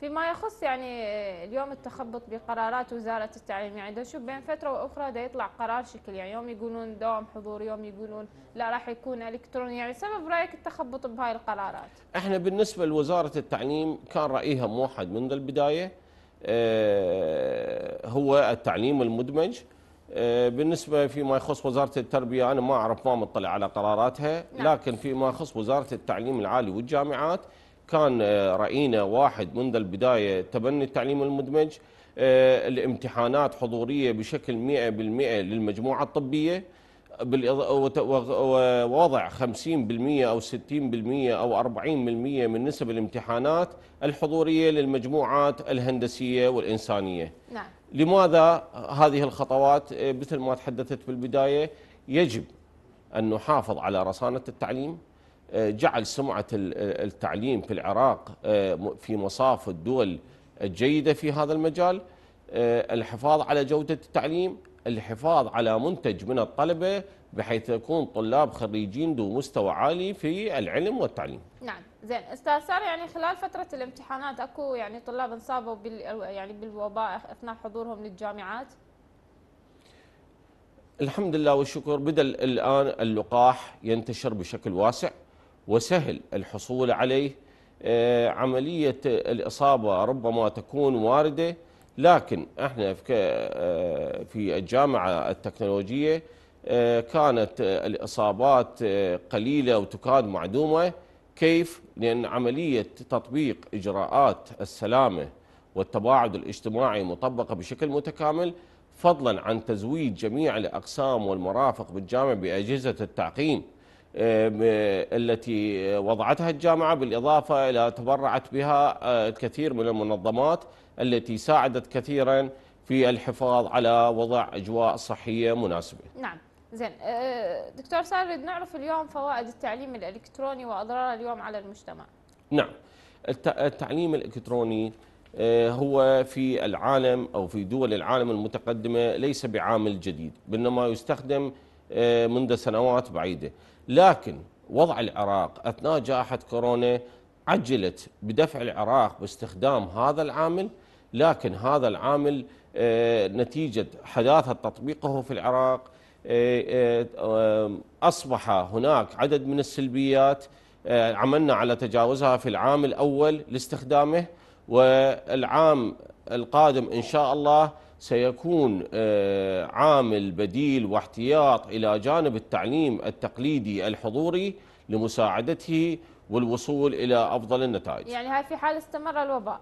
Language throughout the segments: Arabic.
فيما يخص يعني اليوم التخبط بقرارات وزاره التعليم يعني ده نشوف بين فتره واخرى ده يطلع قرار شكل يعني يوم يقولون دوام حضور يوم يقولون لا راح يكون الكتروني يعني سبب رايك التخبط بهاي القرارات احنا بالنسبه لوزاره التعليم كان رايها موحد منذ البدايه اه هو التعليم المدمج اه بالنسبة فيما يخص وزارة التربية أنا ما أعرف ما مطلع على قراراتها نعم. لكن فيما يخص وزارة التعليم العالي والجامعات كان آه، راينا واحد منذ البدايه تبني التعليم المدمج آه، الامتحانات حضوريه بشكل 100% للمجموعه الطبيه ووضع 50% او 60% او 40% من نسب الامتحانات الحضوريه للمجموعات الهندسيه والانسانيه. نعم. لماذا هذه الخطوات آه، مثل ما تحدثت في البدايه يجب ان نحافظ على رصانه التعليم آه، جعل سمعة آه، التعليم في العراق آه، في مصاف الدول الجيدة في هذا المجال الحفاظ على جودة التعليم الحفاظ على منتج من الطلبة بحيث يكون طلاب خريجين ذو مستوى عالي في العلم والتعليم نعم زين استاذ سارة يعني خلال فتره الامتحانات اكو يعني طلاب انصابوا بال يعني بالوباء اثناء حضورهم للجامعات الحمد لله والشكر بدا الان اللقاح ينتشر بشكل واسع وسهل الحصول عليه آه، عملية الإصابة ربما تكون واردة لكن احنا في آه، الجامعة التكنولوجية آه، كانت الإصابات قليلة وتكاد معدومة كيف؟ لأن عملية تطبيق إجراءات السلامة والتباعد الاجتماعي مطبقة بشكل متكامل فضلا عن تزويد جميع الأقسام والمرافق بالجامعة بأجهزة التعقيم آه، التي وضعتها الجامعة بالإضافة إلى تبرعت بها الكثير آه، من المنظمات التي ساعدت كثيرا في الحفاظ على وضع أجواء صحية مناسبة نعم زين آه، دكتور سارد نعرف اليوم فوائد التعليم الإلكتروني وأضراره اليوم على المجتمع نعم التعليم الإلكتروني هو في العالم أو في دول العالم المتقدمة ليس بعامل جديد بينما يستخدم منذ سنوات بعيدة لكن وضع العراق أثناء جائحة كورونا عجلت بدفع العراق باستخدام هذا العامل لكن هذا العامل آه، نتيجة حداثة تطبيقه في العراق آه، آه، أصبح هناك عدد من السلبيات عملنا على تجاوزها في العام الأول لاستخدامه والعام القادم إن شاء الله سيكون آه، عامل بديل واحتياط إلى جانب التعليم التقليدي الحضوري لمساعدته والوصول إلى أفضل النتائج يعني هاي في حال استمر الوباء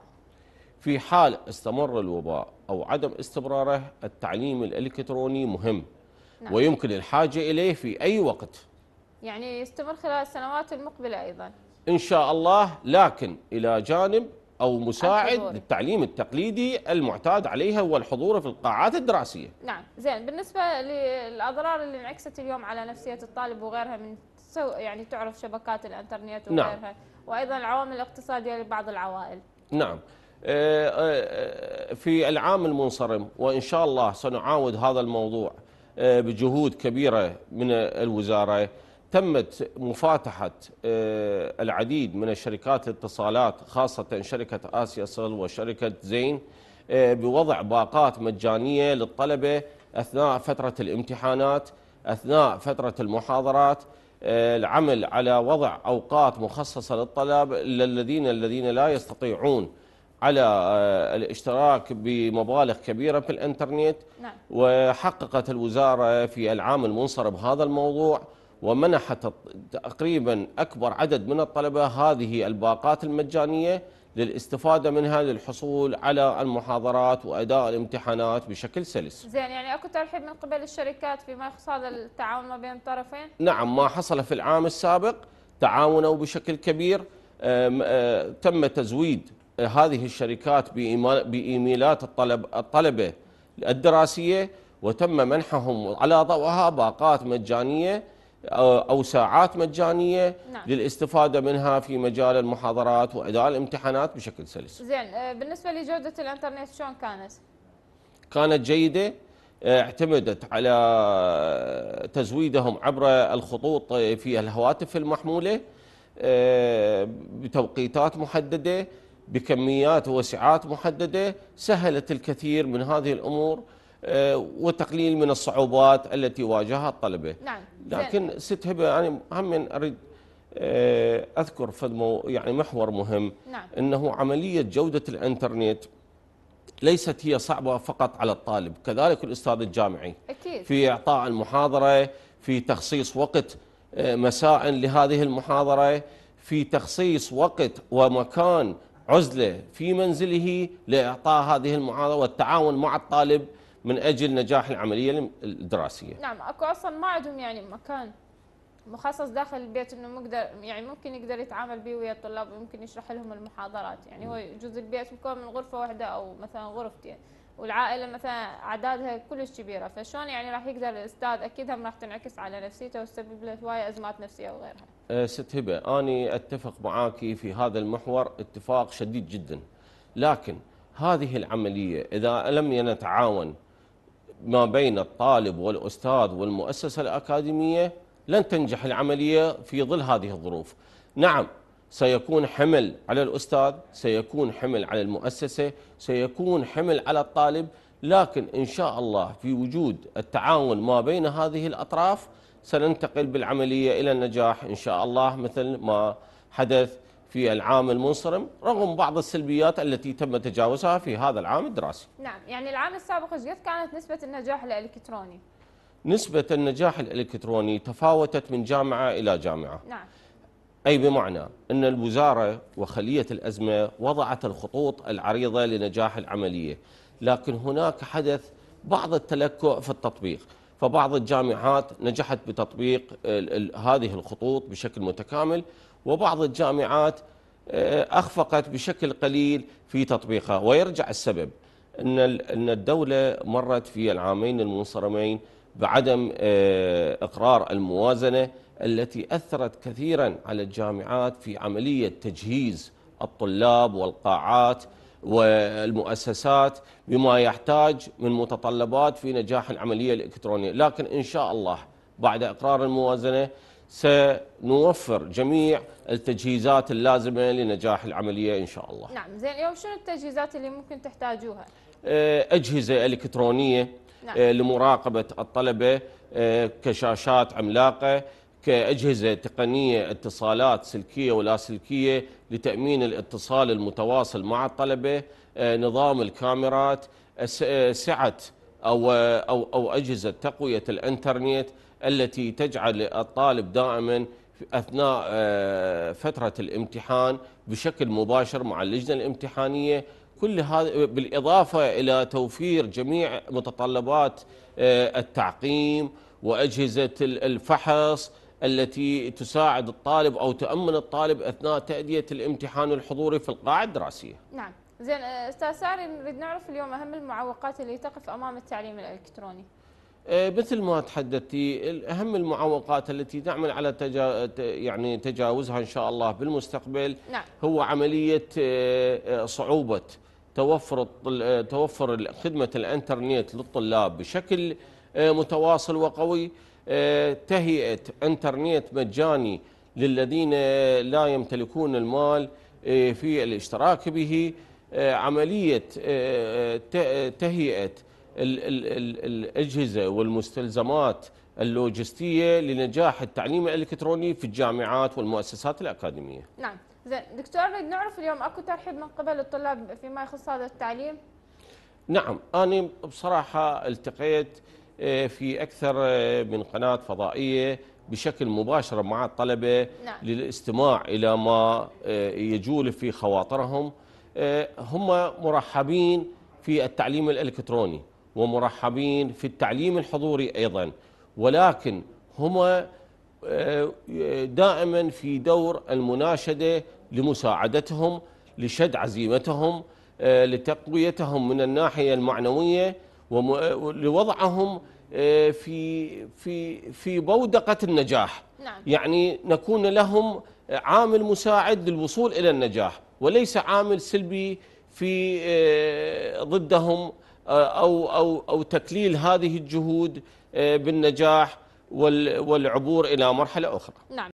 في حال استمر الوباء أو عدم استمراره التعليم الإلكتروني مهم نعم. ويمكن الحاجة إليه في أي وقت يعني يستمر خلال السنوات المقبلة أيضا إن شاء الله لكن إلى جانب أو مساعد للتعليم التقليدي المعتاد عليها هو الحضور في القاعات الدراسية نعم زين بالنسبة للأضرار اللي انعكست اليوم على نفسية الطالب وغيرها من يعني تعرف شبكات الانترنت نعم. وغيرها نعم. وأيضا العوامل الاقتصادية لبعض العوائل نعم آه، آه، في العام المنصرم وإن شاء الله سنعاود هذا الموضوع آه، بجهود كبيرة من الوزارة تمت مفاتحة آه، العديد من الشركات الاتصالات خاصة شركة آسيا صل وشركة زين آه، بوضع باقات مجانية للطلبة أثناء فترة الامتحانات أثناء فترة المحاضرات آه، العمل على وضع أوقات مخصصة للطلاب للذين الذين لا يستطيعون على الاشتراك بمبالغ كبيرة في الانترنت نعم. وحققت الوزارة في العام المنصرب هذا الموضوع ومنحت تقريبا أكبر عدد من الطلبة هذه الباقات المجانية للاستفاده منها للحصول على المحاضرات واداء الامتحانات بشكل سلس. زين يعني اكو ترحيب من قبل الشركات فيما يخص هذا التعاون ما بين الطرفين؟ نعم ما حصل في العام السابق تعاونوا بشكل كبير تم تزويد هذه الشركات بايميلات الطلب الطلبه الدراسيه وتم منحهم على ضوءها باقات مجانيه او ساعات مجانيه نعم. للاستفاده منها في مجال المحاضرات واداء الامتحانات بشكل سلس. زين آه، بالنسبه لجوده الانترنت شلون كانت؟ كانت جيده آه، اعتمدت على آه، تزويدهم عبر الخطوط في الهواتف المحموله بتوقيتات محدده بكميات وسعات محدده سهلت الكثير من هذه الامور آه، وتقليل من الصعوبات التي واجهها الطلبه نعم لكن ست هبه انا يعني هم من اريد آه، اذكر فدمو يعني محور مهم نعم. انه عمليه جوده الانترنت ليست هي صعبه فقط على الطالب كذلك الاستاذ الجامعي أكيد. في اعطاء المحاضره في تخصيص وقت آه، مساء لهذه المحاضره في تخصيص وقت ومكان عزله في منزله لاعطاء هذه المحاضره والتعاون مع الطالب من اجل نجاح العمليه الدراسيه. نعم اكو اصلا ما عندهم يعني مكان مخصص داخل البيت انه مقدر يعني ممكن يقدر يتعامل به ويا الطلاب ويمكن يشرح لهم المحاضرات يعني هو يجوز البيت مكون من غرفه واحده او مثلا غرفتين والعائله مثلا اعدادها كلش كبيره فشلون يعني راح يقدر الاستاذ اكيد هم راح تنعكس على نفسيته وتسبب له هوايه ازمات نفسيه وغيرها. أه، ست هبه اني اتفق معك في هذا المحور اتفاق شديد جدا لكن هذه العمليه اذا لم نتعاون ما بين الطالب والأستاذ والمؤسسة الأكاديمية لن تنجح العملية في ظل هذه الظروف نعم سيكون حمل على الأستاذ سيكون حمل على المؤسسة سيكون حمل على الطالب لكن إن شاء الله في وجود التعاون ما بين هذه الأطراف سننتقل بالعملية إلى النجاح إن شاء الله مثل ما حدث في العام المنصرم رغم بعض السلبيات التي تم تجاوزها في هذا العام الدراسي نعم يعني العام السابق ايش كانت نسبة النجاح الإلكتروني؟ نسبة النجاح الإلكتروني تفاوتت من جامعة إلى جامعة نعم أي بمعنى أن الوزارة وخلية الأزمة وضعت الخطوط العريضة لنجاح العملية لكن هناك حدث بعض التلكؤ في التطبيق فبعض الجامعات نجحت بتطبيق هذه الخطوط بشكل متكامل وبعض الجامعات آه، اخفقت بشكل قليل في تطبيقها ويرجع السبب ان ان الدوله مرت في العامين المنصرمين بعدم آه، اقرار الموازنه التي اثرت كثيرا على الجامعات في عمليه تجهيز الطلاب والقاعات والمؤسسات بما يحتاج من متطلبات في نجاح العمليه الالكترونيه، لكن ان شاء الله بعد اقرار الموازنه سنوفر جميع التجهيزات اللازمه لنجاح العمليه ان شاء الله. نعم، زين اليوم شنو التجهيزات اللي ممكن تحتاجوها؟ آه، اجهزه الكترونيه نعم. آه، لمراقبه الطلبه آه، كشاشات عملاقه كأجهزة تقنية اتصالات سلكية ولا سلكية لتأمين الاتصال المتواصل مع الطلبة نظام الكاميرات سعة أو, أو, أو أجهزة تقوية الإنترنت التي تجعل الطالب دائما أثناء آه، فترة الامتحان بشكل مباشر مع اللجنة الامتحانية كل هذا بالإضافة إلى توفير جميع متطلبات آه، التعقيم وأجهزة الفحص التي تساعد الطالب أو تأمن الطالب أثناء تأدية الامتحان الحضوري في القاعة الدراسية نعم زين آه، استاذ ساري نريد نعرف اليوم اهم المعوقات اللي تقف امام التعليم الالكتروني. آه، مثل ما تحدثتي اهم المعوقات التي نعمل على تجا يعني تجاوزها ان شاء الله بالمستقبل نعم. هو عمليه آه، صعوبه توفر توفر خدمه الانترنت للطلاب بشكل متواصل وقوي تهيئه انترنت مجاني للذين لا يمتلكون المال في الاشتراك به آه، عملية آه، آه، تهيئة الأجهزة والمستلزمات اللوجستية لنجاح التعليم الإلكتروني في الجامعات والمؤسسات الأكاديمية نعم زين دكتور نعرف اليوم أكو ترحيب من قبل الطلاب فيما يخص هذا التعليم نعم أنا بصراحة التقيت في أكثر من قناة فضائية بشكل مباشر مع الطلبة نعم. للاستماع إلى ما يجول في خواطرهم آه، هم مرحبين في التعليم الإلكتروني ومرحبين في التعليم الحضوري أيضا ولكن هم آه، دائما في دور المناشدة لمساعدتهم لشد عزيمتهم آه، لتقويتهم من الناحية المعنوية ولوضعهم آه، في في في بودقه النجاح نعم. يعني نكون لهم عامل مساعد للوصول الى النجاح وليس عامل سلبي في آه، ضدهم آه، او او او تكليل هذه الجهود بالنجاح والعبور الى مرحله اخرى نعم.